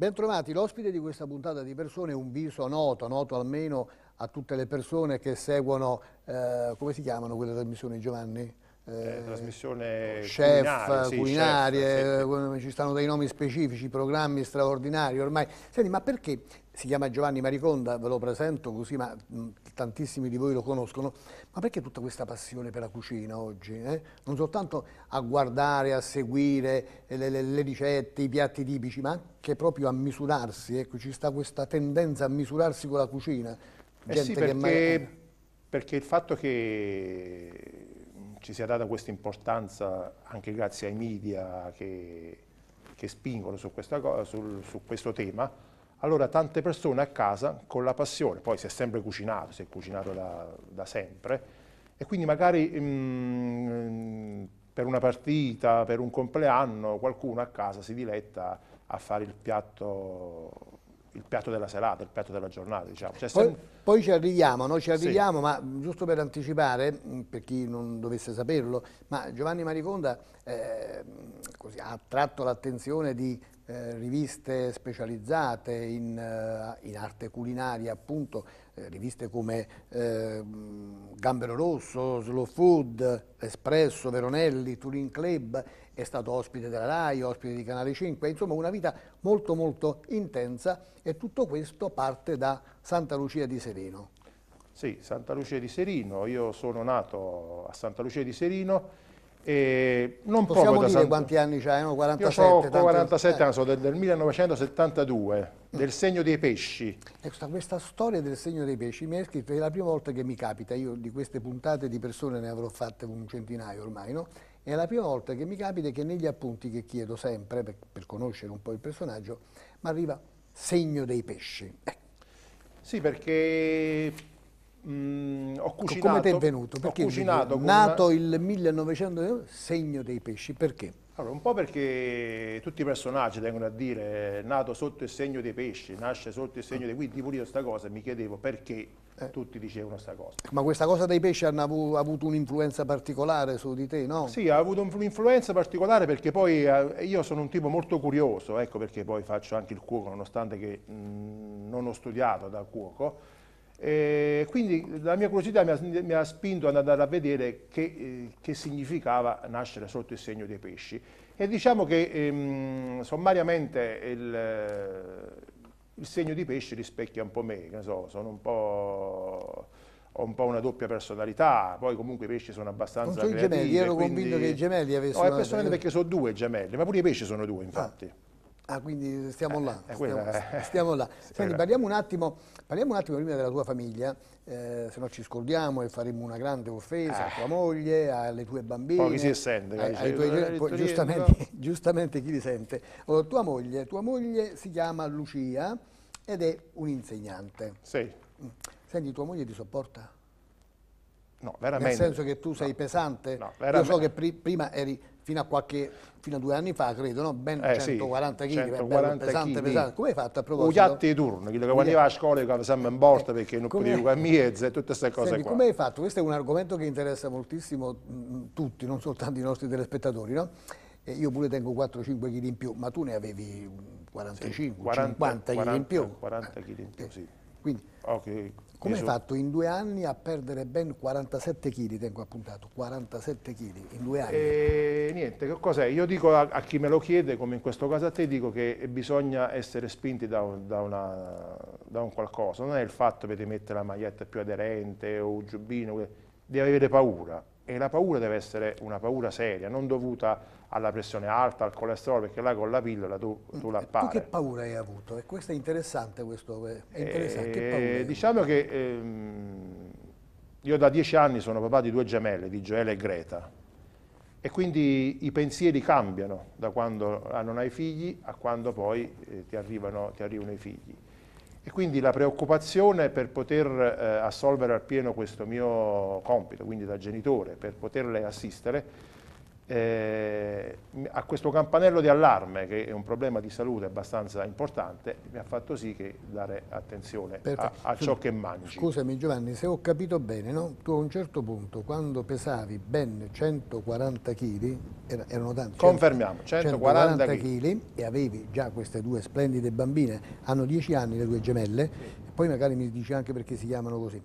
Bentrovati, l'ospite di questa puntata di persone è un viso noto, noto almeno a tutte le persone che seguono, eh, come si chiamano quelle trasmissioni Giovanni? Eh, eh, trasmissione chef, culinaria, sì, culinarie, chef, sì. Eh, ci stanno dei nomi specifici, programmi straordinari ormai. Senti, ma perché si chiama Giovanni Mariconda, ve lo presento così, ma mm, tantissimi di voi lo conoscono, ma perché tutta questa passione per la cucina oggi? Eh? Non soltanto a guardare, a seguire le, le, le, ricette, i piatti tipici, ma anche proprio a misurarsi, ecco, ci sta questa tendenza a misurarsi con la cucina. Eh sì, perché, mai... perché il fatto che ci sia data questa importanza anche grazie ai media che, che spingono su, questa, su, su questo tema, allora tante persone a casa con la passione, poi si è sempre cucinato, si è cucinato da, da sempre, e quindi magari mh, mm, per una partita, per un compleanno, qualcuno a casa si diletta a fare il piatto il piatto della serata, il piatto della giornata. Diciamo. Cioè, poi, sempre... poi, ci arriviamo, no? ci arriviamo sì. ma giusto per anticipare, mm, per chi non dovesse saperlo, ma Giovanni Mariconda eh, così, ha attratto l'attenzione di eh, riviste specializzate in, eh, in, arte culinaria, appunto, eh, riviste come Gambero Rosso, Slow Food, Espresso, Veronelli, Turin Club, è stato ospite della RAI, ospite di Canale 5, insomma una vita molto molto intensa e tutto questo parte da Santa Lucia di Serino. Sì, Santa Lucia di Serino, io sono nato a Santa Lucia di Serino e non Possiamo poco dire San... quanti anni c'hai? No? 47, io ho tanti... 47 anni, sono del, del 1972, del segno dei pesci. Questa, ecco, questa, storia del segno dei pesci mi è scritta, è la prima volta che mi capita, io di queste puntate di persone ne avrò fatte un centinaio ormai, no? È la prima volta che mi capita che negli appunti che chiedo sempre, per, per conoscere un po' il personaggio, mi arriva segno dei pesci. Eh. Sì, perché Mm, ho cucinato, come ti è venuto? Perché ho cucinato nato una... il 1900 segno dei pesci, perché? Allora, un po' perché tutti i personaggi vengono a dire eh, nato sotto il segno dei pesci, nasce sotto il segno dei quindi pure io sta cosa e mi chiedevo perché eh. tutti dicevano questa cosa. Ma questa cosa dei pesci ha avuto un'influenza particolare su di te, no? Sì, ha avuto un'influenza particolare perché poi eh, io sono un tipo molto curioso, ecco perché poi faccio anche il cuoco, nonostante che mm, non ho studiato da cuoco e eh, quindi la mia curiosità mi ha, mi ha, spinto ad andare a vedere che, eh, che, significava nascere sotto il segno dei pesci. E diciamo che ehm, sommariamente il, il, segno dei pesci rispecchia un po' me, so, sono un po' ho un po' una doppia personalità, poi comunque i pesci sono abbastanza non sono creativi. Non gemelli, ero quindi... convinto che i gemelli avessero... No, è personalmente perché sono due gemelli, ma pure i pesci sono due infatti. Ah. Ah, quindi stiamo eh, là. Eh, stiamo, quella, stiamo là. Senti, parliamo un, attimo, parliamo un attimo prima della tua famiglia, eh, se no ci scordiamo e faremo una grande offesa a tua ah. moglie, alle tue bambine. Poi chi si sente? Ai, ai tuoi, eh, poi, giustamente, giustamente, chi li sente. Allora, oh, tua, moglie, tua moglie si chiama Lucia ed è un'insegnante. Sì. Senti, tua moglie ti sopporta? No, veramente. Nel senso che tu sei no, pesante? No, veramente. Io so che pri prima eri fino a, qualche, fino a due anni fa, credo, no? ben eh, 140 kg, sì, pesante, kg. pesante. Come hai fatto a proposito? Ugliatti di turno, che quando andava a scuola io sempre in borsa eh, perché non come... potevo camminare e tutte queste cose Senti, qua. come hai fatto? Questo è un argomento che interessa moltissimo mh, mm, tutti, non soltanto i nostri telespettatori, no? E eh, io pure tengo 4-5 kg in più, ma tu ne avevi 45, sì, 40, 50 kg in più. 40 kg in più, eh, sì. Quindi, okay. Come hai fatto in due anni a perdere ben 47 kg, tengo appuntato, 47 kg in due anni? E, eh, niente, che cos'è? Io dico a, a, chi me lo chiede, come in questo caso a te, dico che bisogna essere spinti da, da, una, da un qualcosa, non è il fatto di mettere la maglietta più aderente o un giubbino, devi avere paura, e la paura deve essere una paura seria, non dovuta alla pressione alta, al colesterolo, perché là con la pillola tu, tu la appare. Eh, tu che paura hai avuto? E questo è interessante, questo eh, è interessante. E, che eh, diciamo che ehm, io da dieci anni sono papà di due gemelle, di Gioele e Greta, e quindi i pensieri cambiano da quando non hai figli a quando poi eh, ti, arrivano, ti arrivano i figli. E quindi la preoccupazione per poter eh, assolvere al pieno questo mio compito, quindi da genitore, per poterle assistere, eh, a questo campanello di allarme, che è un problema di salute abbastanza importante, mi ha fatto sì che dare attenzione a, a, ciò che mangi. Scusami Giovanni, se ho capito bene, no? tu a un certo punto, quando pesavi ben 140 kg, era, erano tanti. Cioè Confermiamo, 140, 140 kg e avevi già queste due splendide bambine, hanno 10 anni le due gemelle, sì. poi magari mi dici anche perché si chiamano così,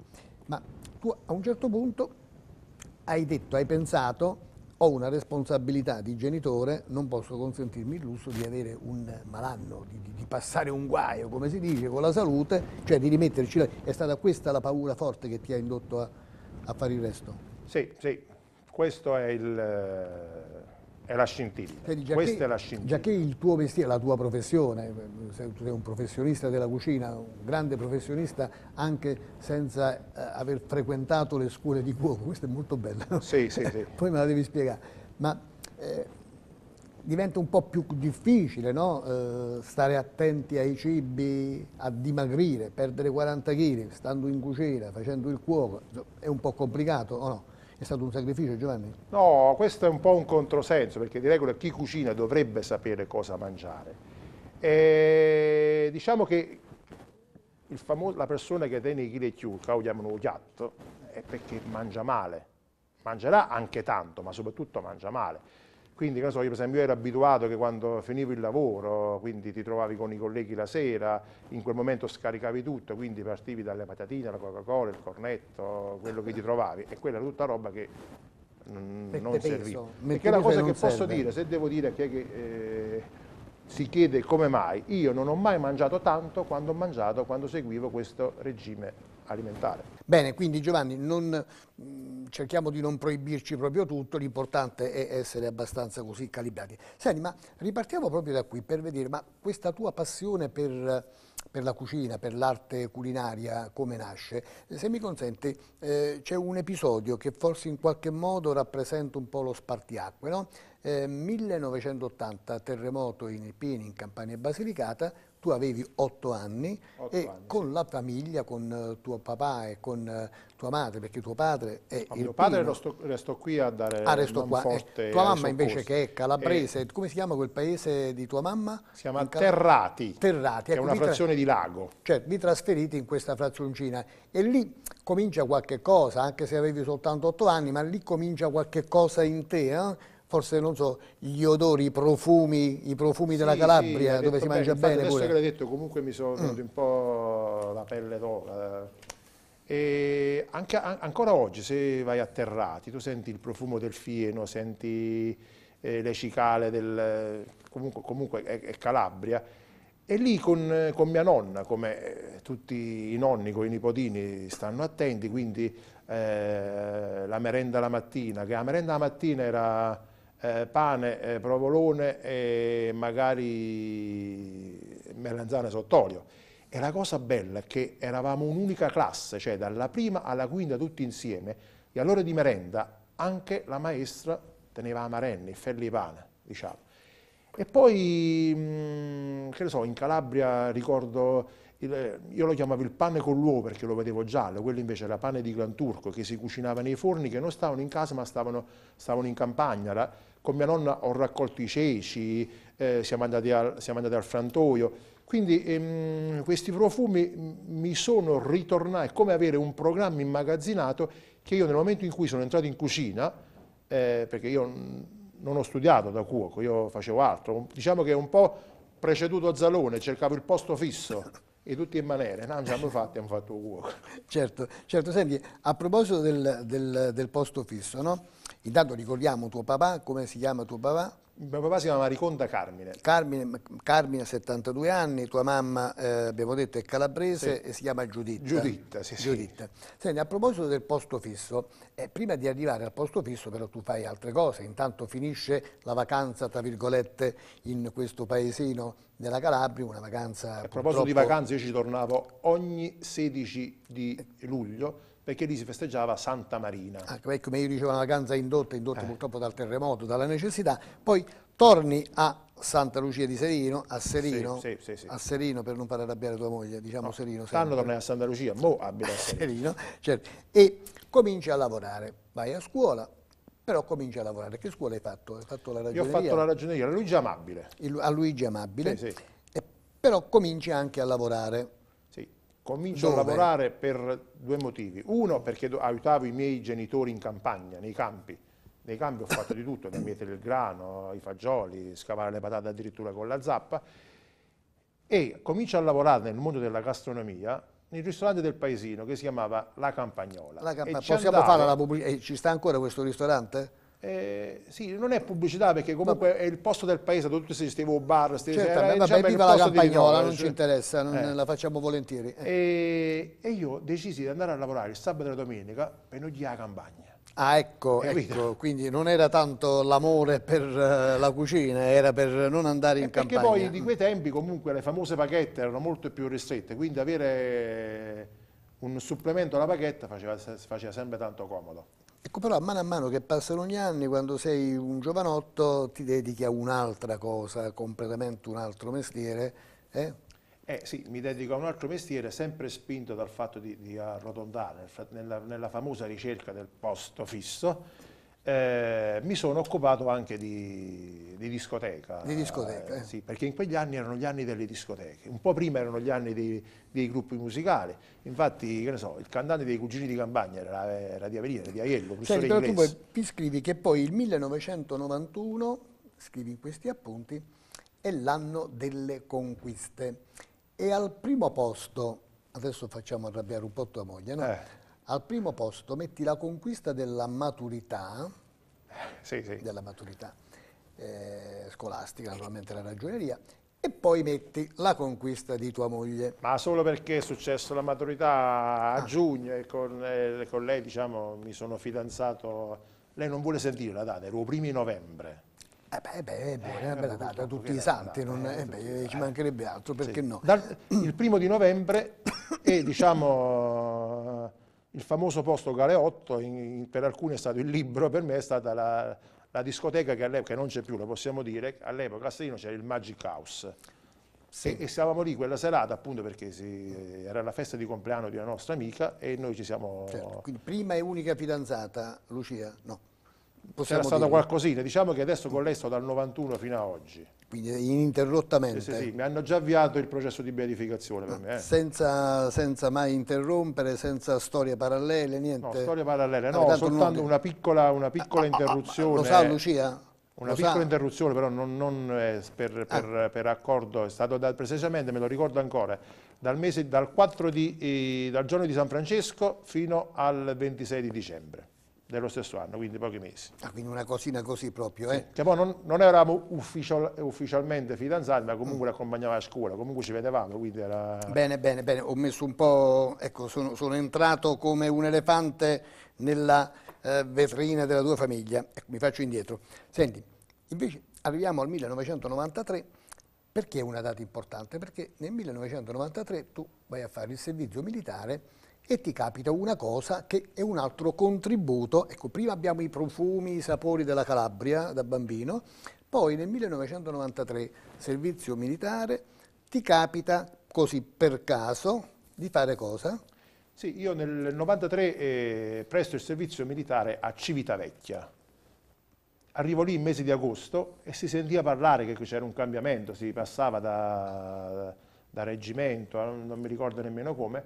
ma tu a un certo punto hai detto, hai pensato ho una responsabilità di genitore, non posso consentirmi il lusso di avere un malanno, di, di passare un guaio, come si dice, con la salute, cioè di rimetterci. La... È stata questa la paura forte che ti ha indotto a, a fare il resto? Sì, sì, questo è il è la scintilla. Quindi, Questa che, è la scintilla. Già che il tuo mestiere, la tua professione, sei, sei un professionista della cucina, un grande professionista anche senza eh, aver frequentato le scuole di cuoco, questo è molto bello. No? Sì, sì, sì. Poi me la devi spiegare. Ma eh, diventa un po' più difficile no? eh, stare attenti ai cibi, a dimagrire, perdere 40 kg, stando in cucina, facendo il cuoco, è un po' complicato o no? È stato un sacrificio Giovanni? No, questo è un po' un controsenso perché di regola chi cucina dovrebbe sapere cosa mangiare. E diciamo che famoso, la persona che tiene i chili chiusi, lo chiamano piatto, è perché mangia male. Mangerà anche tanto, ma soprattutto mangia male quindi, so, io per esempio ero abituato che quando finivo il lavoro, quindi ti trovavi con i colleghi la sera, in quel momento scaricavi tutto, quindi partivi dalle patatine, la Coca-Cola, il cornetto, quello che ti trovavi, e quella era tutta roba che mm, non Perché serviva. Perché la cosa che posso dire, se devo dire che, che eh, si chiede come mai, io non ho mai mangiato tanto quando ho mangiato, quando seguivo questo regime alimentare. Bene, quindi Giovanni, non, cerchiamo di non proibirci proprio tutto, l'importante è essere abbastanza così calibrati. Senti, ma ripartiamo proprio da qui per vedere, ma questa tua passione per, per la cucina, per l'arte culinaria, come nasce? Se mi consente, eh, c'è un episodio che forse in qualche modo rappresenta un po' lo spartiacque, no? eh, 1980, terremoto in Epini, in Campania e Basilicata, tu avevi otto anni otto e anni, con sì. la famiglia, con eh, tuo papà e con eh, tua madre, perché tuo padre è Ma il mio padre resto, resto, qui a dare ah, resto qua. Eh, forte. Eh, tua mamma invece che è calabrese, eh, come si chiama quel paese di tua mamma? Si chiama Cal... Terrati, Terrati. Ecco, è una frazione di lago. Cioè, vi trasferite in questa frazioncina e lì comincia qualche cosa, anche se avevi soltanto otto anni, ma lì comincia qualche cosa in te, eh? forse non so, gli odori, i profumi, i profumi sì, della Calabria, sì, dove si mangia bene. Adesso pure. che l'hai detto, comunque mi sono mm. venuto mm. un po' la pelle d'oca. E anche, an ancora oggi, se vai a Terrati, tu senti il profumo del fieno, senti eh, le cicale, del, comunque, comunque è, è, Calabria. E lì con, con mia nonna, come eh, tutti i nonni con i nipotini stanno attenti, quindi eh, la merenda la mattina, che la merenda la mattina era eh, pane, eh, provolone e magari melanzane sott'olio. E la cosa bella è che eravamo un'unica classe, cioè dalla prima alla quinta tutti insieme, e all'ora di merenda anche la maestra teneva amarenni, ferri di pane, diciamo. E poi, mh, mm, che ne so, in Calabria ricordo, il, io lo chiamavo il pane con l'uovo perché lo vedevo giallo, quello invece era pane di gran che si cucinava nei forni che non stavano in casa ma stavano, stavano in campagna. La, con mia nonna ho raccolto i ceci, eh, siamo, andati al, siamo, andati al, frantoio. Quindi ehm, questi profumi mi sono ritornati, è come avere un programma immagazzinato che io nel momento in cui sono entrato in cucina, eh, perché io non ho studiato da cuoco, io facevo altro, diciamo che un po' preceduto a Zalone, cercavo il posto fisso e tutti in maniera, no, non ci hanno fatto, abbiamo fatto cuoco. Certo, certo, senti, a proposito del, del, del posto fisso, no? Intanto ricordiamo tuo papà, come si chiama tuo papà? Mio papà si chiama Mariconda Carmine. Carmine, Carmine ha 72 anni, tua mamma, eh, abbiamo detto, è calabrese sì. e si chiama Giuditta. Giuditta, sì, Giuditta. Sì. Senti, a proposito del posto fisso, eh, prima di arrivare al posto fisso però tu fai altre cose, intanto finisce la vacanza, tra virgolette, in questo paesino della Calabria, una vacanza... A proposito purtroppo... di vacanze io ci tornavo ogni 16 di luglio, perché lì si festeggiava Santa Marina. Ah, beh, ecco, come io dicevo, una vacanza indotta, indotta eh. purtroppo dal terremoto, dalla necessità. Poi torni a Santa Lucia di Serino, a Serino, sì, sì, sì, a Serino per non far arrabbiare tua moglie, diciamo no, Serino. Stanno tornando a Santa Lucia, mo abita a Serino. certo. E cominci a lavorare, vai a scuola, però cominci a lavorare. Che scuola hai fatto? Hai fatto la ragioneria? Io ho fatto la ragioneria, a Luigi Amabile. Il, a Luigi Amabile. Sì, sì. E, però cominci anche a lavorare Comincio Dove? a lavorare per due motivi. Uno, perché aiutavo i miei genitori in campagna, nei campi. Nei campi ho fatto di tutto, da mietere il grano, i fagioli, scavare le patate addirittura con la zappa. E comincio a lavorare nel mondo della gastronomia nel ristorante del paesino che si chiamava La Campagnola. La Campagnola. possiamo andavo... fare la pubblicità? Eh, ci sta ancora questo ristorante? Eh, sì, non è pubblicità perché comunque no. è il posto del paese dove tu sei estivo bar, stessi, certo, era, vabbè, diciamo, viva la campagnola, non ci eh. interessa, non eh. la facciamo volentieri. E, e, io decisi di andare a lavorare il sabato e la domenica per non dire la campagna. Ah ecco, ecco, quindi non era tanto l'amore per la cucina, era per non andare in perché campagna. Perché poi di quei tempi comunque le famose paghette erano molto più ristrette, quindi avere un supplemento alla paghetta faceva, faceva sempre tanto comodo. Ecco, però a mano a mano che passano gli anni, quando sei un giovanotto, ti dedichi a un'altra cosa, completamente un altro mestiere. Eh? eh? sì, mi dedico a un altro mestiere, sempre spinto dal fatto di, di arrotondare, nella, nella famosa ricerca del posto fisso eh, mi sono occupato anche di, di discoteca. Di discoteca eh, eh. Sì, perché in quegli anni erano gli anni delle discoteche, un po' prima erano gli anni dei, dei gruppi musicali. Infatti, che ne so, il cantante dei Cugini di Campagna era, era di Avenire, di Aiello, Senti, però inglese. tu poi ti scrivi che poi il 1991, scrivi in questi appunti, è l'anno delle conquiste. E al primo posto, adesso facciamo arrabbiare un po' tua moglie, no? Eh al primo posto metti la conquista della maturità, sì, sì. Della maturità eh, scolastica, naturalmente la ragioneria, e poi metti la conquista di tua moglie. Ma solo perché è successo la maturità a ah. giugno e con, eh, con lei diciamo, mi sono fidanzato, lei non vuole sentire la data, ero primi novembre. Eh beh, beh, è buona, eh, una bella data, tutti i santi, data, non, eh, beh, ci mancherebbe altro, perché sì. no? Dal, il primo di novembre e diciamo il famoso posto Galeotto, in, in, per alcuni è stato il libro, per me è stata la, la discoteca che all'epoca non c'è più, lo possiamo dire, all'epoca a Stradino c'era il Magic House. Sì. E, e, stavamo lì quella serata appunto perché si, era la festa di compleanno di una nostra amica e noi ci siamo... Certo. Quindi prima e unica fidanzata, Lucia? No. Possiamo C'era stata qualcosina, diciamo che adesso con lei sto dal 91 fino a oggi. Quindi ininterrottamente. Sì, sì, sì, mi hanno già avviato il processo di beatificazione per me. Eh. Senza, senza, mai interrompere, senza storie parallele, niente. No, storie parallele, no, ah, no soltanto non... una piccola, una piccola ah, ah, interruzione. Lo sa Lucia? Una lo piccola sa. interruzione, però non, non per, per, ah. per, accordo, è stato da, precisamente, me lo ricordo ancora, dal, mese, dal, di, eh, dal giorno di San Francesco fino al 26 di dicembre dello stesso anno, quindi pochi mesi. Ah, quindi una cosina così proprio, eh? Che poi non, non eravamo ufficial, ufficialmente fidanzati, ma comunque mm. l'accompagnava a scuola, comunque ci vedevamo, quindi era... Bene, bene, bene, ho messo un po', ecco, sono, sono entrato come un elefante nella eh, vetrina della tua famiglia, ecco, mi faccio indietro. Senti, invece arriviamo al 1993, perché è una data importante? Perché nel 1993 tu vai a fare il servizio militare e ti capita una cosa che è un altro contributo. Ecco, prima abbiamo i profumi, i sapori della Calabria da bambino, poi nel 1993, servizio militare, ti capita così per caso di fare cosa? Sì, io nel 1993 eh, presto il servizio militare a Civitavecchia. Arrivo lì in mese di agosto e si sentiva parlare che c'era un cambiamento, si passava da, da reggimento, non mi ricordo nemmeno come,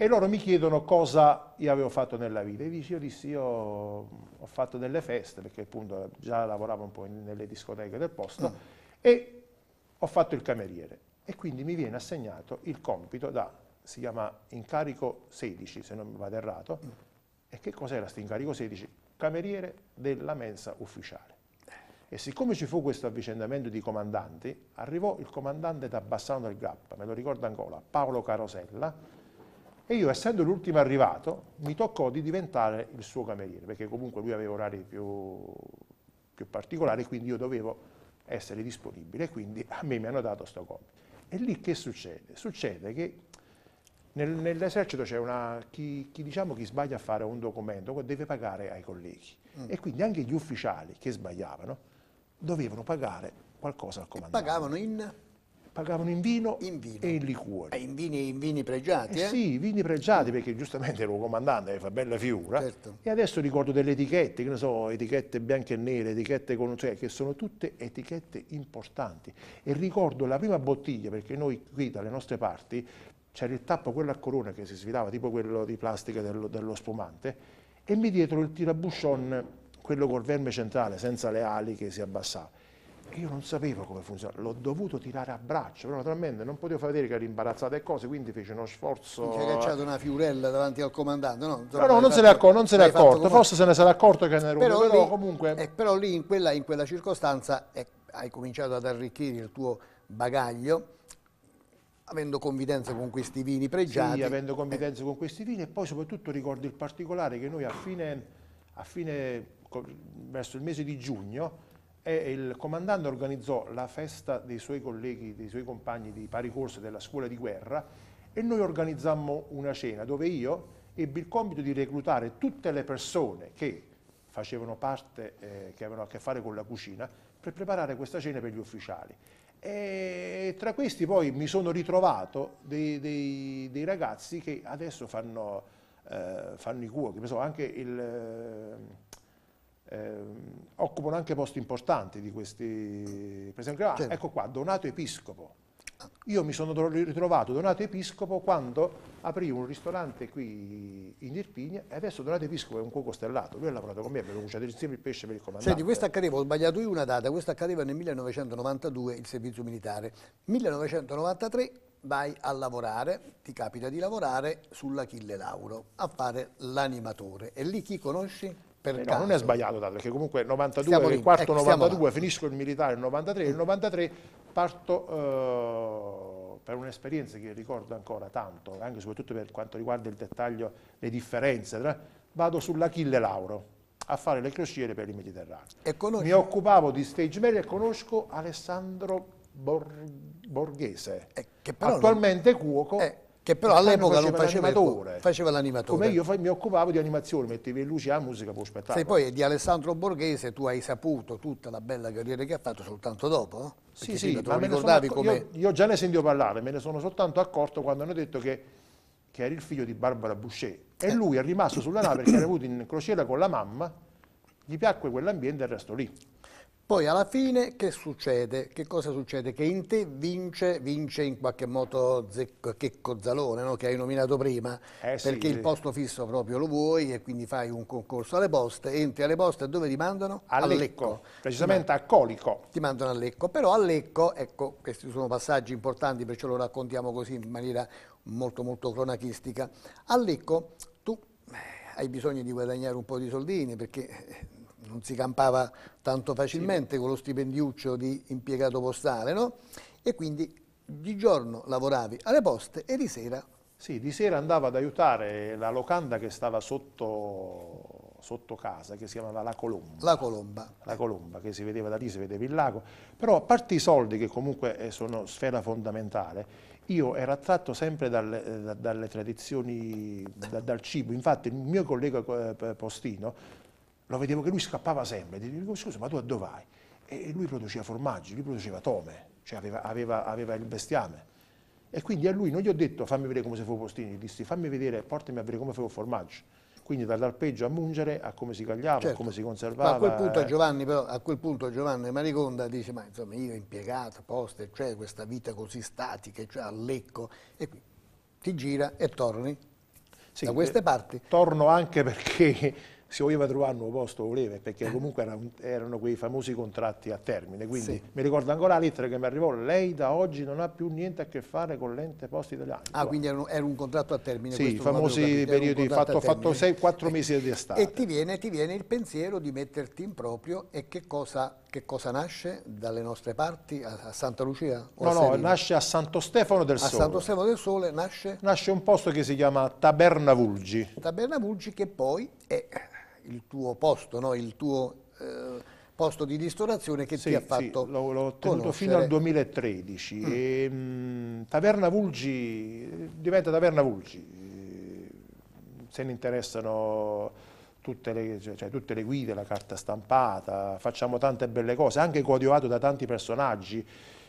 e loro mi chiedono cosa io avevo fatto nella vita. E io dissi, io ho fatto delle feste, perché appunto già lavoravo un po' nelle discoteche del posto, mm. e ho fatto il cameriere. E quindi mi viene assegnato il compito da, si chiama incarico 16, se non vado errato, mm. e che cos'era questo incarico 16? Cameriere della mensa ufficiale. E siccome ci fu questo avvicendamento di comandanti, arrivò il comandante da Bassano del Gappa, me lo ricordo ancora, Paolo Carosella, e io essendo l'ultimo arrivato mi toccò di diventare il suo cameriere, perché comunque lui aveva orari più, più particolari, quindi io dovevo essere disponibile, quindi a me mi hanno dato sto compito. E lì che succede? Succede che nel, nell'esercito c'è una, chi, chi, diciamo, chi sbaglia a fare un documento deve pagare ai colleghi mm. e quindi anche gli ufficiali che sbagliavano dovevano pagare qualcosa al comandante. E pagavano in? pagavano in vino, in vino. e in liquore. E eh, in vini, in vini pregiati? Eh, eh? Sì, vini pregiati perché giustamente ero comandante, eh, fa bella figura. Certo. E adesso ricordo delle etichette, che ne so, etichette bianche e nere, etichette con... Cioè, che sono tutte etichette importanti. E ricordo la prima bottiglia, perché noi qui dalle nostre parti c'era il tappo quello a corona che si sfilava, tipo quello di plastica dello, dello spumante, e mi dietro il tirabuscion, quello col verme centrale, senza le ali che si abbassava io non sapevo come funzionava, l'ho dovuto tirare a braccio, però naturalmente non potevo far vedere che ero imbarazzato e cose, quindi fece uno sforzo... Ci ha cacciato una fiorella davanti al comandante, no? Però no, non, se ne accorto, non se ne è accorto, forse se ne sarà accorto che ne ero però, però comunque... Eh, però lì in quella, in quella circostanza eh, hai cominciato ad arricchire il tuo bagaglio, avendo confidenza con questi vini pregiati. Sì, avendo confidenza eh. con questi vini e poi soprattutto ricordo il particolare che noi a fine, a fine verso il mese di giugno, e il comandante organizzò la festa dei suoi colleghi, dei suoi compagni di pari corso della scuola di guerra e noi organizzammo una cena dove io ebbi il compito di reclutare tutte le persone che facevano parte, eh, che avevano a che fare con la cucina, per preparare questa cena per gli ufficiali. E tra questi poi mi sono ritrovato dei, dei, dei ragazzi che adesso fanno, eh, fanno i cuochi, anche il eh, occupano anche posti importanti di questi, per esempio, ah, certo. ecco qua, Donato Episcopo. Io mi sono ritrovato Donato Episcopo quando aprì un ristorante qui in Irpigna e adesso Donato Episcopo è un cuoco stellato, lui ha lavorato con me, abbiamo cucinato insieme il pesce per il comandante. Senti, questo accadeva, ho sbagliato io una data, questo accadeva nel 1992 il servizio militare, 1993 vai a lavorare, ti capita di lavorare sull'Achille Lauro a fare l'animatore e lì chi conosci? per Però caso. non è sbagliato dato, perché comunque 92, stiamo il quarto ecco, 92, finisco il militare il 93, il 93 parto eh, per un'esperienza che ricordo ancora tanto, anche soprattutto per quanto riguarda il dettaglio, le differenze, tra, vado sull'Achille Lauro a fare le crociere per il Mediterraneo. Conosco... Mi occupavo di stage manager e conosco Alessandro Bor... Borghese, eh, che però attualmente non... cuoco. Eh che però all'epoca non faceva l'animatore. Faceva l'animatore. Come io fa, mi occupavo di animazione, mettevi in luce la musica per spettacolo. Se poi di Alessandro Borghese tu hai saputo tutta la bella carriera che ha fatto soltanto dopo, sì, sì, ma ricordavi come... Io, io, già ne sentivo parlare, me ne sono soltanto accorto quando hanno detto che, che era il figlio di Barbara Boucher. E eh. lui è rimasto sulla nave perché era avuto in crociera con la mamma, gli piacque quell'ambiente e resto lì. Poi alla fine che succede? Che cosa succede? Che in te vince, vince in qualche modo Zecco, Checco Zalone, no? che hai nominato prima, eh sì, perché sì. il posto fisso proprio lo vuoi e quindi fai un concorso alle poste, entri alle poste e dove ti mandano? A, a Lecco, Lecco. precisamente a Colico. Ti mandano a Lecco, però a Lecco, ecco, questi sono passaggi importanti, perciò lo raccontiamo così in maniera molto molto cronachistica. A Lecco tu eh, hai bisogno di guadagnare un po' di soldini perché eh, non si campava tanto facilmente sì. con lo stipendiuccio di impiegato postale, no? E quindi di giorno lavoravi alle poste e di sera... Sì, di sera andavo ad aiutare la locanda che stava sotto, sotto casa, che si chiamava La Colomba. La Colomba. La Colomba, che si vedeva da lì, si vedeva il lago. Però a parte i soldi, che comunque eh, sono sfera fondamentale, io ero attratto sempre dalle, eh, dalle tradizioni, dal cibo. Infatti il mio collega eh, Postino lo vedevo che lui scappava sempre, gli dico scusa ma tu a dove vai? E lui produceva formaggi, lui produceva tome, cioè aveva, aveva, aveva il bestiame. E quindi a lui non gli ho detto fammi vedere come si fa i postini, gli dissi fammi vedere, portami a vedere come fa il formaggio. Quindi dall'arpeggio a mungere, a come si cagliava, certo. a come si conservava. Ma a quel punto eh. Giovanni, però, a quel punto Giovanni Mariconda dice, ma insomma io impiegato, posta, cioè questa vita così statica, cioè a lecco, e qui ti gira e torni sì, da eh, queste parti. Torno anche perché si voleva trovare un nuovo posto, voleva, perché eh. comunque erano, erano quei famosi contratti a termine. Quindi sì. mi ricordo ancora la lettera che mi arrivò, lei da oggi non ha più niente a che fare con l'ente posti italiano. Ah, quindi era un, era un, contratto a termine. Sì, i famosi periodi, ho fatto 6-4 mesi di estate. E ti viene, ti viene, il pensiero di metterti in proprio e che cosa, che cosa nasce dalle nostre parti a, a Santa Lucia? no, no, nasce a Santo Stefano del a Sole. A Santo Stefano del Sole nasce? Nasce un posto che si chiama Taberna Vulgi. Taberna Vulgi che poi è il tuo posto, no? il tuo eh, posto di ristorazione che sì, ti ha fatto sì, l'ho tenuto fino al 2013 mm. e, ehm, mh, Taverna Vulgi diventa Taverna Vulgi se ne interessano Tutte le, cioè, cioè, tutte le, guide, la carta stampata, facciamo tante belle cose, anche coadiuvato da tanti personaggi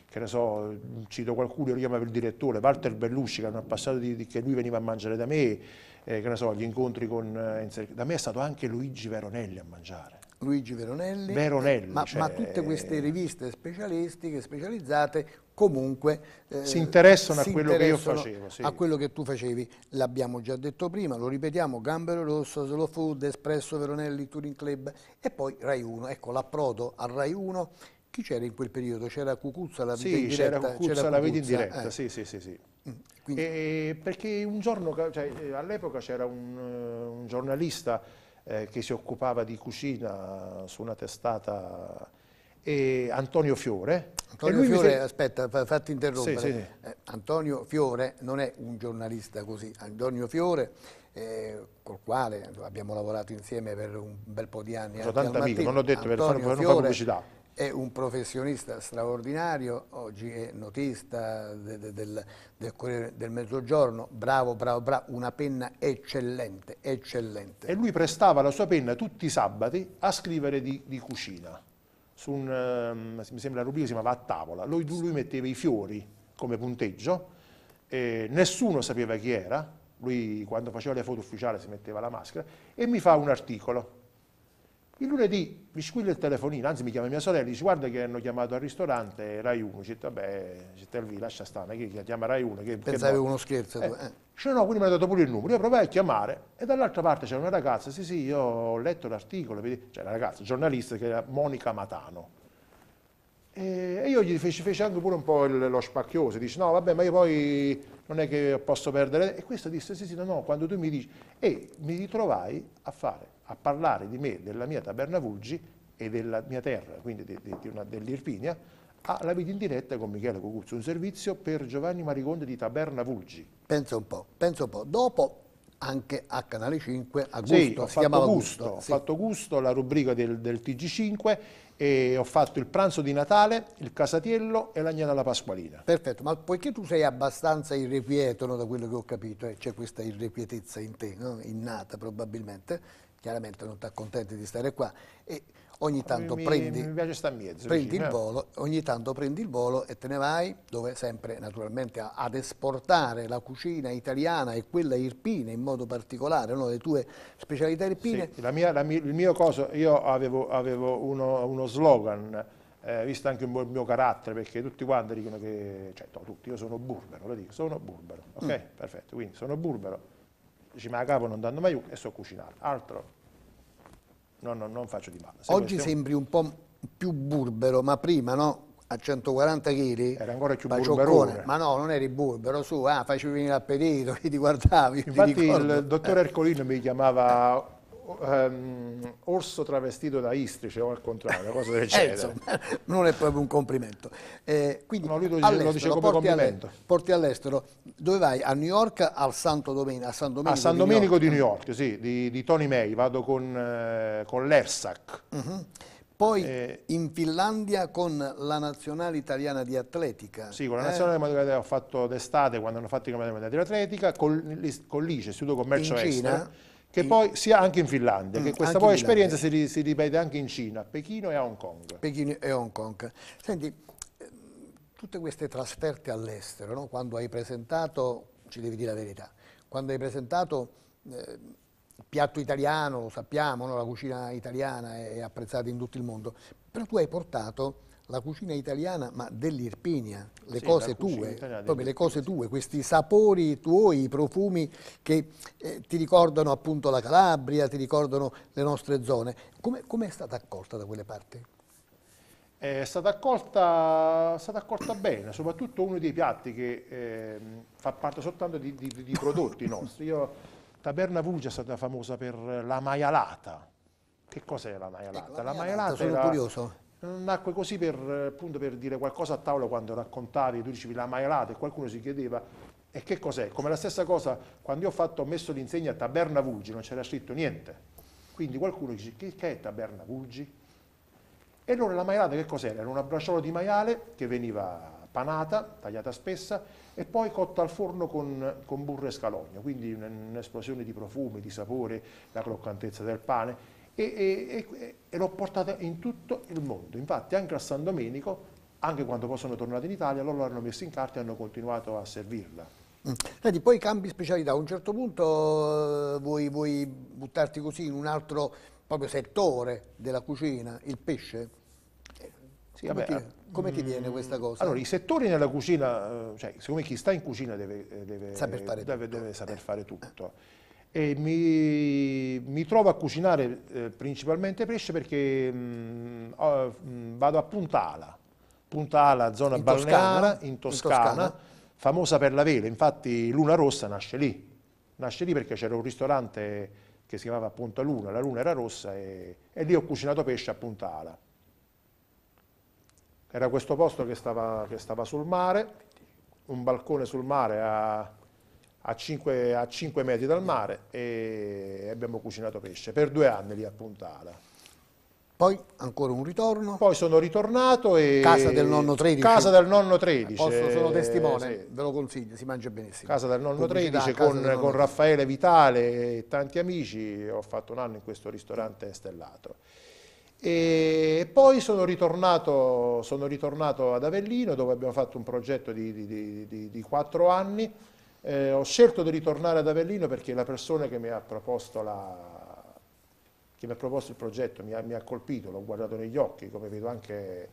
che ne so, cito qualcuno, lo chiamava il direttore, Walter Bellusci, che hanno passato di, di, che lui veniva a mangiare da me, eh, che ne so, gli incontri con... Eh, da me è stato anche Luigi Veronelli a mangiare. Luigi Veronelli, Veronelli ma, cioè, ma tutte queste riviste specialistiche, specializzate, comunque eh, si interessano si a quello interessano che io facevo. Sì. A quello che tu facevi, l'abbiamo già detto prima, lo ripetiamo, Gambero Rosso, Slow Food, Espresso Veronelli, Touring Club e poi Rai 1. Ecco, l'approdo a Rai 1 chi c'era in quel periodo? C'era Cucuzza, la vedi sì, in diretta? C'era Cucuzza, la vedi in diretta, eh. sì, sì, sì. sì. Mm, e, perché un giorno, cioè, eh, all'epoca c'era un, eh, un, giornalista eh, che si occupava di cucina su una testata, eh, Antonio Fiore. Antonio Fiore, se... aspetta, fatti interrompere. Sì, sì, eh, Antonio Fiore non è un giornalista così, Antonio Fiore eh, col quale abbiamo lavorato insieme per un bel po' di anni. Sono tanto amico, non ho detto Antonio per fare pubblicità è un professionista straordinario, oggi è notista de, de, del, del Corriere del Mezzogiorno, bravo, bravo, bravo, una penna eccellente, eccellente. E lui prestava la sua penna tutti i sabati a scrivere di, di cucina. Su un, ehm, mi sembra la rubrica si chiamava A tavola, lui, lui metteva i fiori come punteggio, nessuno sapeva chi era, lui quando faceva le foto ufficiali si metteva la maschera, e mi fa un articolo il lunedì mi squilla il telefonino, anzi mi chiama mia sorella, dice guarda che hanno chiamato al ristorante Rai 1, dice vabbè, c'è Cittelvi, lascia stare, che chiama Rai 1? Che, Pensavi che uno scherzo. Eh. eh. Cioè, no, quindi mi ha dato pure il numero, io provai a chiamare e dall'altra parte c'era una ragazza, sì sì, io ho letto l'articolo, c'era una ragazza, giornalista che era Monica Matano. E io gli feci, feci anche pure un po' il, lo spacchioso, dice no vabbè ma io poi non è che posso perdere, e questo disse sì sì no no, quando tu mi dici, e mi ritrovai a fare a parlare di me, della mia taberna Vulgi e della mia terra, quindi dell'Irpinia, alla Vita in Diretta con Michele Cucuzzi, un servizio per Giovanni Mariconde di Taberna Vulgi. Pensa un po', pensa un po'. Dopo anche a Canale 5, a Gusto, sì, si chiamava Gusto. Gusto sì. Ho fatto Gusto, la rubrica del, del TG5 e ho fatto il pranzo di Natale, il casatiello e l'agnello alla Pasqualina. Perfetto, ma poiché tu sei abbastanza irrequieto no, da quello che ho capito, eh, c'è questa irrequietezza in te, no? innata probabilmente, chiaramente non ti accontenti di stare qua e ogni tanto mi, prendi, mi mezzo, prendi il volo, ogni tanto prendi il volo e te ne vai dove sempre naturalmente ad esportare la cucina italiana e quella irpina in modo particolare, una delle tue specialità irpine. Sì, la mia, la mia, il mio coso, io avevo, avevo uno, uno, slogan, eh, visto anche un po' il mio carattere, perché tutti quanti dicono che, cioè no, tutti, io sono burbero, lo dico, sono burbero, ok? Mm. Perfetto, quindi sono burbero ci ma a capo non dando mai e so cucinare, altro no, no, non faccio di male. Se Oggi questione... sembri un po' più burbero, ma prima no? a 140 kg era ancora più burbero ma no non eri burbero su ah, facevi venire l'appetito ti guardavi infatti ti il dottor eh. Ercolino mi chiamava um, orso travestito da istrice o al contrario, una cosa del eh, genere. eh, insomma, non è proprio un complimento. Eh, quindi no, lui lo, dice come complimento. porti all'estero, dove vai? A New York, al Santo Domenico, a San Domenico, a San Domenico di, New York. di New York, sì, di, di Tony May, vado con, eh, con l'Ersac. Uh mhm. -huh. Poi eh, in Finlandia con la nazionale italiana di atletica. Sì, con la eh? nazionale eh? ho fatto d'estate quando hanno fatto i campionati di atletica, con, con l'ICE, Istituto Commercio in Extra. Cina che mm. poi sia anche in Finlandia, mm, che questa poi esperienza si, si, ripete anche in Cina, Pechino e Hong Kong. Pechino e Hong Kong. Senti, eh, tutte queste trasferte all'estero, no? quando hai presentato, ci devi dire la verità, quando hai presentato eh, il piatto italiano, lo sappiamo, no? la cucina italiana è apprezzata in tutto il mondo, però tu hai portato la cucina italiana, ma dell'Irpinia, le sì, cose tue, proprio le cose tue, questi sapori tuoi, i profumi che eh, ti ricordano appunto la Calabria, ti ricordano le nostre zone. Come, come è stata accolta da quelle parti? Eh, è stata accolta, stata accolta bene, soprattutto uno dei piatti che eh, fa parte soltanto di, di, di prodotti nostri. Io, Taberna Vugia è stata famosa per la maialata. Che cos'è la maialata? Ecco, la, la maialata, maialata era, Mm, nacque così per, appunto, per dire qualcosa a tavola quando raccontavi, tu dicevi la maialata e qualcuno si chiedeva e che cos'è? Come la stessa cosa quando io ho, fatto, ho messo l'insegna Taberna Vulgi, non c'era scritto niente. Quindi qualcuno dice che, che è Taberna Vulgi? E allora la maialata che cos'era? Era un abbracciolo di maiale che veniva panata, tagliata spessa e poi cotta al forno con, con burro e scalogno, quindi un'esplosione di profumi, di sapore, la croccantezza del pane e, e, e l'ho portata in tutto il mondo. Infatti anche a San Domenico, anche quando poi sono tornati in Italia, loro l'hanno messa in carta e hanno continuato a servirla. Mm. Senti, poi cambi specialità, a un certo punto eh, vuoi, vuoi buttarti così in un altro proprio settore della cucina, il pesce? Sì, come, vabbè, ti, ah, come, ti, mm, viene questa cosa? Allora, i settori nella cucina, eh, cioè, siccome chi sta in cucina deve, eh, deve saper fare deve, tutto. Deve saper fare tutto e mi, mi, trovo a cucinare eh, principalmente pesce perché mh, mm, mh, mm, vado a Puntala, Puntala zona in balneara Toscana, in, Toscana, in Toscana, famosa per la vela, infatti Luna Rossa nasce lì, nasce lì perché c'era un ristorante che si chiamava Punta Luna, la luna era rossa e, e lì ho cucinato pesce a Puntala. Era questo posto che stava, che stava sul mare, un balcone sul mare a a 5, a 5 metri dal mare e abbiamo cucinato pesce per due anni lì a Puntala. Poi ancora un ritorno. Poi sono ritornato e... Casa del nonno 13. Casa del nonno 13. Posso, sono eh, testimone, eh, sì. ve lo consiglio, si mangia benissimo. Casa del nonno Pubblicità, 13 con, nonno con Raffaele Vitale e tanti amici, ho fatto un anno in questo ristorante stellato. E poi sono ritornato, sono ritornato ad Avellino dove abbiamo fatto un progetto di, di, di 4 anni eh, ho scelto di ritornare ad Avellino perché la persona che mi ha proposto, la, mi ha proposto il progetto mi ha, mi ha colpito, l'ho guardato negli occhi, come vedo anche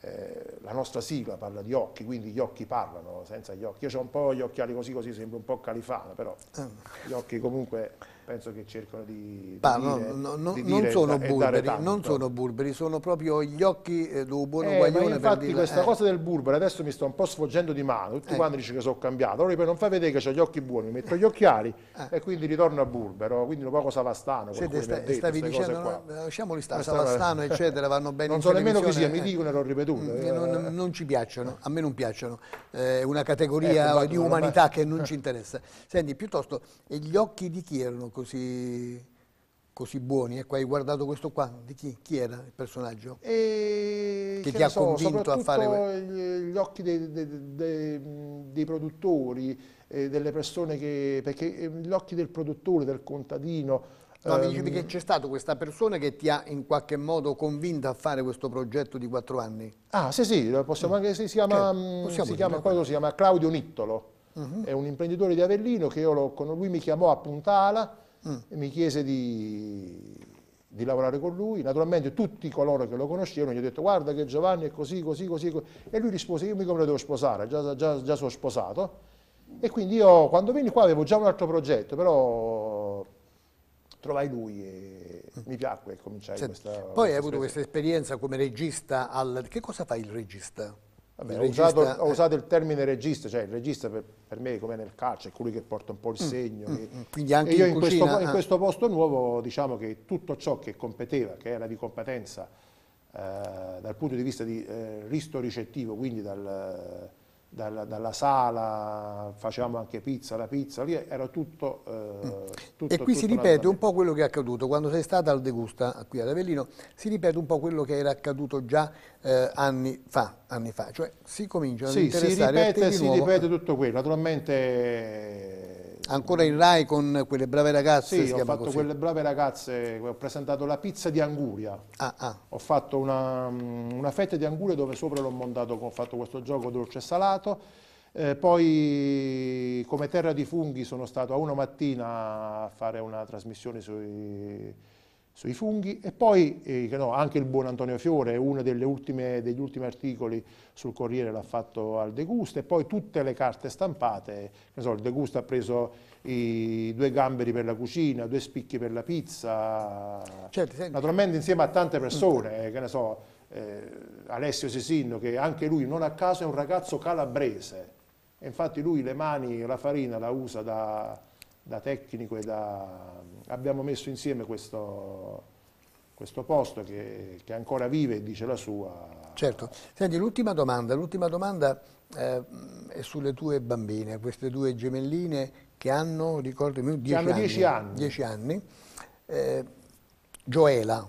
eh, la nostra sigla parla di occhi, quindi gli occhi parlano senza gli occhi. Io ho un po' gli occhiali così, così sembro un po' califano, però eh. gli occhi comunque penso che cercano di, di, bah, dire, no, no, di non, sono burberi, non sono burberi, sono proprio gli occhi eh, del buon eh, guaglione infatti dire, questa eh. cosa del burbero adesso mi sto un po' sfoggendo di mano, tutti ecco. quanti dicono che sono cambiato, allora poi non fai vedere che ho gli occhi buoni, mi metto gli occhiali eh. e quindi ritorno a burbero, quindi un poco Savastano. Sente, sta, detto, stavi dicendo, no, lasciamoli stare, eh, Savastano eccetera vanno bene Non so nemmeno che sia, mi eh. dicono e l'ho ripetuto. Non, mm, eh. non, ci piacciono, a me non piacciono, è una ecco, categoria di umanità che non ci interessa. Senti, piuttosto, gli occhi di chi erano così? così, così buoni. Ecco, hai guardato questo qua, di chi, chi era il personaggio? E, che, che ti ha so, convinto a fare... Gli, occhi dei, dei, dei, dei produttori, eh, delle persone che... perché ehm, gli occhi del produttore, del contadino... No, mi ehm, dicevi che c'è stata questa persona che ti ha in qualche modo convinto a fare questo progetto di quattro anni. Ah, sì, sì, possiamo mm. anche, si chiama, okay. Mm, si dire, chiama, quello si chiama Claudio Nittolo, uh mm-hmm. -huh. è un imprenditore di Avellino che io lo, lui mi chiamò a Puntala, mm. e mi chiese di, di, lavorare con lui. Naturalmente tutti coloro che lo conoscevano gli ho detto guarda che Giovanni è così, così, così. E lui rispose io mica me lo devo sposare, già, già, già sono sposato. E quindi io quando veni qua avevo già un altro progetto, però trovai lui e mi piacque cominciare cominciai Senti, questa... Poi hai avuto questa esperienza come regista al... Che cosa fa il regista? Vabbè, ho, usato, è... ho, eh. usato, il termine regista, cioè il regista per, per me come nel calcio, è colui che porta un po' il mm, segno. Mm, che... Mm. quindi anche e io in, in, cucina, questo, ah. in, eh. questo, posto nuovo diciamo che tutto ciò che competeva, che era di competenza eh, dal punto di vista di eh, ristoricettivo, quindi dal dalla, dalla, sala, facevamo anche pizza, la pizza, lì era tutto, eh, mm. tutto E qui tutto si ripete un po' quello che è accaduto, quando sei stata al Degusta qui ad Avellino, si ripete un po' quello che era accaduto già eh, anni, fa, anni fa, cioè si comincia sì, ad interessare si ripete, si ripete tutto quello, naturalmente ancora in Rai con quelle brave ragazze? Sì, ho fatto così. quelle brave ragazze, ho presentato la pizza di anguria. Ah, ah. Ho fatto una, mm, una, fetta di anguria dove sopra l'ho montato, ho fatto questo gioco dolce e salato. Eh, poi come terra di funghi sono stato a una mattina a fare una trasmissione sui sui funghi e poi eh, no, anche il buon Antonio Fiore, uno ultime, degli ultimi articoli sul Corriere l'ha fatto al De Gusta e poi tutte le carte stampate, so, il De Gusta ha preso i due gamberi per la cucina, due spicchi per la pizza, certo, naturalmente insieme a tante persone, eh, che ne so, eh, Alessio Sisinno che anche lui non a caso è un ragazzo calabrese, infatti lui le mani, la farina la usa da da tecnico e da... abbiamo messo insieme questo, questo posto che, che, ancora vive e dice la sua. Certo. Senti, l'ultima domanda, domanda eh, è sulle tue bambine, queste due gemelline che hanno, ricordami, 10 anni. 10 anni. Dieci anni eh, Gioela,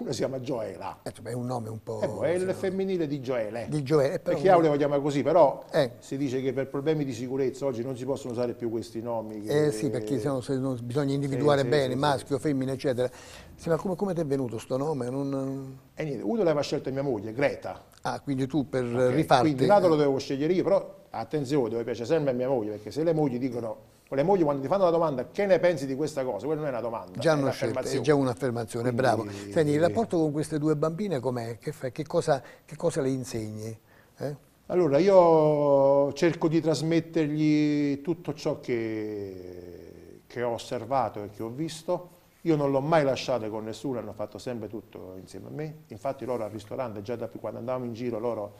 una si chiama Gioela. Eh, è un nome un po'... Eh, boh, è il femminile di Gioele. Di Gioele. Però... Perché lo chiama così, però eh. si dice che per problemi di sicurezza oggi non si possono usare più questi nomi. Che... Eh sì, perché se no, se no bisogna individuare sì, bene, sì, maschio, sì. femmina, eccetera. Sì, ma come, come ti è venuto questo nome? Non... E eh, eh, niente, uno l'aveva scelto mia moglie, Greta. Ah, quindi tu per okay. rifarti... Quindi l'altro lo dovevo scegliere io, però attenzione, dove piace sempre a mia moglie, perché se le mogli dicono con le mogli quando ti fanno la domanda che ne pensi di questa cosa, quella non è una domanda, già è, una scelta, è già un'affermazione, bravo. Senti, il rapporto con queste due bambine com'è? Che, che, cosa, che cosa le insegni? Eh? Allora, io cerco di trasmettergli tutto ciò che, che ho osservato e che ho visto, io non l'ho mai lasciata con nessuno, hanno fatto sempre tutto insieme a me, infatti loro al ristorante, già da più quando andavamo in giro, loro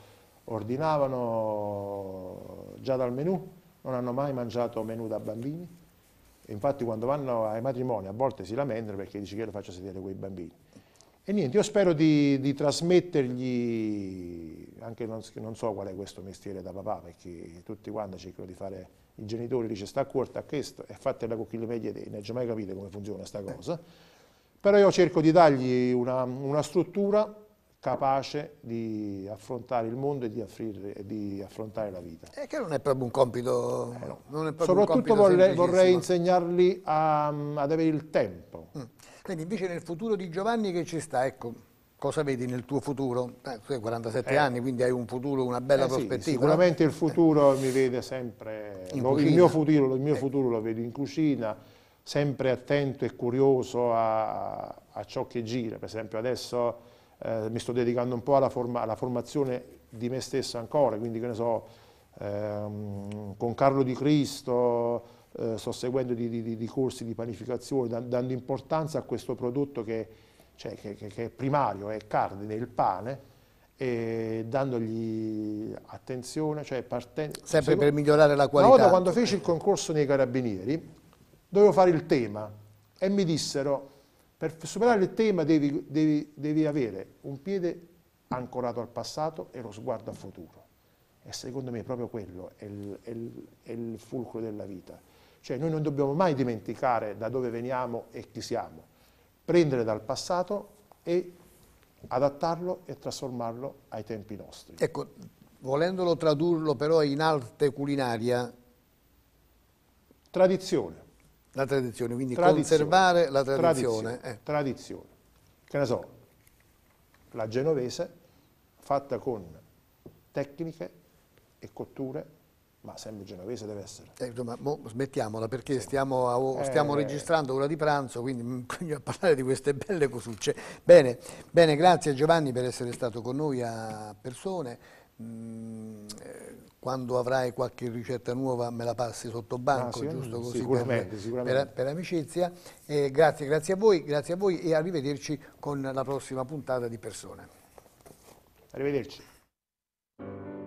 ordinavano già dal menù, non hanno mai mangiato menù da bambini, e infatti quando vanno ai matrimoni a volte si lamentano perché dice che io lo faccio sedere quei bambini. E niente, io spero di, di trasmettergli, anche non, non, so qual è questo mestiere da papà, perché tutti quanti cercano di fare, i genitori dice sta a corta a questo e fatela fate la cocchiglia meglio te, non ho mai capito come funziona questa cosa, però io cerco di dargli una, una struttura capace di affrontare il mondo e di, affrire, di affrontare la vita. E eh, che non è proprio un compito... Eh no. proprio Soprattutto un compito vorrei, vorrei, insegnarli a, mm, ad avere il tempo. Mm. Quindi invece nel futuro di Giovanni che ci sta, ecco, cosa vedi nel tuo futuro? Eh, tu hai 47 eh. anni, quindi hai un futuro, una bella eh sì, prospettiva. sicuramente il eh. futuro mi vede sempre... Lo, il, mio futuro, il mio futuro lo vedo in cucina, sempre attento e curioso a, a ciò che gira. Per esempio adesso eh, mi sto dedicando un po' alla, forma, alla, formazione di me stesso ancora, quindi che ne so, ehm, con Carlo Di Cristo eh, sto seguendo di, di, di, corsi di panificazione, da, dando importanza a questo prodotto che, cioè, che, che, che, è primario, è cardine, il pane, e dandogli attenzione, cioè Sempre per migliorare la qualità. Una volta quando feci il concorso nei carabinieri, dovevo fare il tema e mi dissero per superare il tema devi, devi, devi avere un piede ancorato al passato e lo sguardo al futuro. E secondo me proprio quello è il, è, il, è il, fulcro della vita. Cioè noi non dobbiamo mai dimenticare da dove veniamo e chi siamo. Prendere dal passato e adattarlo e trasformarlo ai tempi nostri. Ecco, volendolo tradurlo però in arte culinaria... Tradizione. La tradizione, quindi tradizione. conservare la tradizione. Tradizione, eh. tradizione. Che ne so, la genovese fatta con tecniche e cotture ma sempre genovese deve essere. Eh, ma smettiamola perché sì. stiamo, a, eh, stiamo eh, registrando ora di pranzo, quindi a parlare di queste belle cosucce. Bene, bene, grazie Giovanni per essere stato con noi a persone. Mm, eh, quando avrai qualche ricetta nuova me la passi sotto ah, banco, no, giusto così sicuramente, per, sicuramente. per, per amicizia. Eh, grazie, grazie a voi, grazie a voi e arrivederci con la prossima puntata di Persone. Arrivederci.